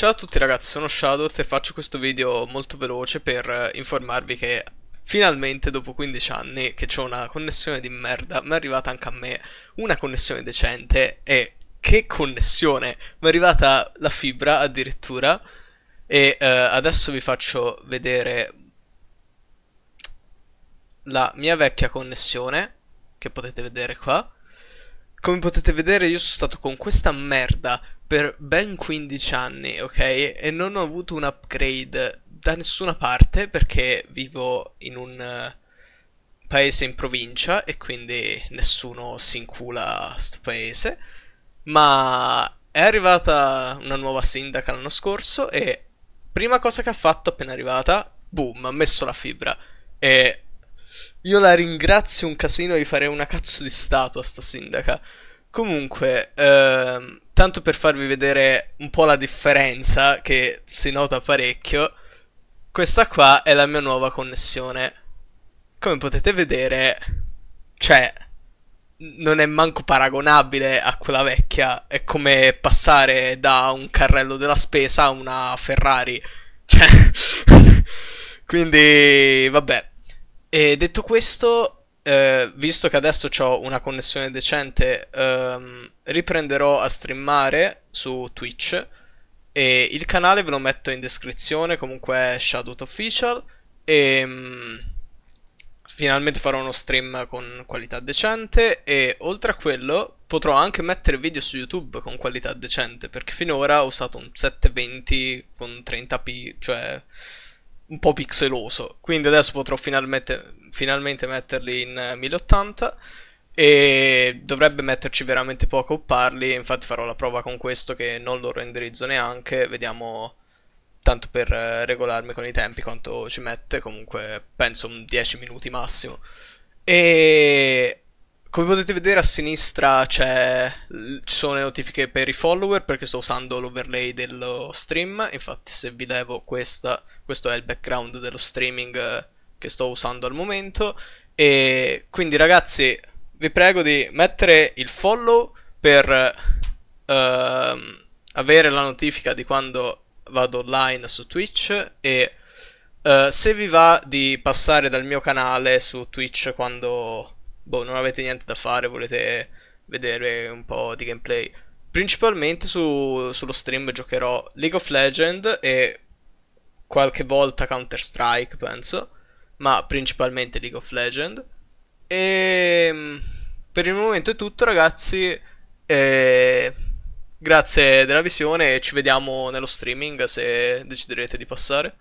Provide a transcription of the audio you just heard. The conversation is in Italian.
Ciao a tutti ragazzi, sono Shadowt e faccio questo video molto veloce per eh, informarvi che finalmente dopo 15 anni che ho una connessione di merda, mi è arrivata anche a me una connessione decente e che connessione! Mi è arrivata la fibra addirittura e eh, adesso vi faccio vedere la mia vecchia connessione che potete vedere qua. Come potete vedere io sono stato con questa merda per ben 15 anni, ok? E non ho avuto un upgrade da nessuna parte perché vivo in un eh, paese in provincia e quindi nessuno si incula a questo paese. Ma è arrivata una nuova sindaca l'anno scorso e prima cosa che ha fatto appena arrivata, boom, ha messo la fibra. E io la ringrazio un casino, di farei una cazzo di statua a sta sindaca. Comunque, ehm, tanto per farvi vedere un po' la differenza che si nota parecchio, questa qua è la mia nuova connessione. Come potete vedere, cioè, non è manco paragonabile a quella vecchia. È come passare da un carrello della spesa a una Ferrari. Cioè, quindi, vabbè. E detto questo, eh, visto che adesso ho una connessione decente... Ehm, riprenderò a streamare su Twitch e il canale ve lo metto in descrizione, comunque è Shadowt Official e mm, finalmente farò uno stream con qualità decente e oltre a quello potrò anche mettere video su YouTube con qualità decente perché finora ho usato un 720 con 30p, cioè un po' pixeloso, quindi adesso potrò finalmente, finalmente metterli in 1080 e dovrebbe metterci veramente poco parli infatti farò la prova con questo che non lo renderizzo neanche, vediamo tanto per eh, regolarmi con i tempi quanto ci mette, comunque penso un 10 minuti massimo. E come potete vedere a sinistra ci sono le notifiche per i follower perché sto usando l'overlay dello stream, infatti se vi levo questa, questo è il background dello streaming eh, che sto usando al momento e quindi ragazzi vi prego di mettere il follow per uh, avere la notifica di quando vado online su Twitch e uh, se vi va di passare dal mio canale su Twitch quando boh, non avete niente da fare, volete vedere un po' di gameplay. Principalmente su, sullo stream giocherò League of Legends e qualche volta Counter Strike, penso, ma principalmente League of Legends. E ehm, per il momento è tutto, ragazzi. E... Eh, grazie della visione ci vediamo nello streaming se deciderete di passare.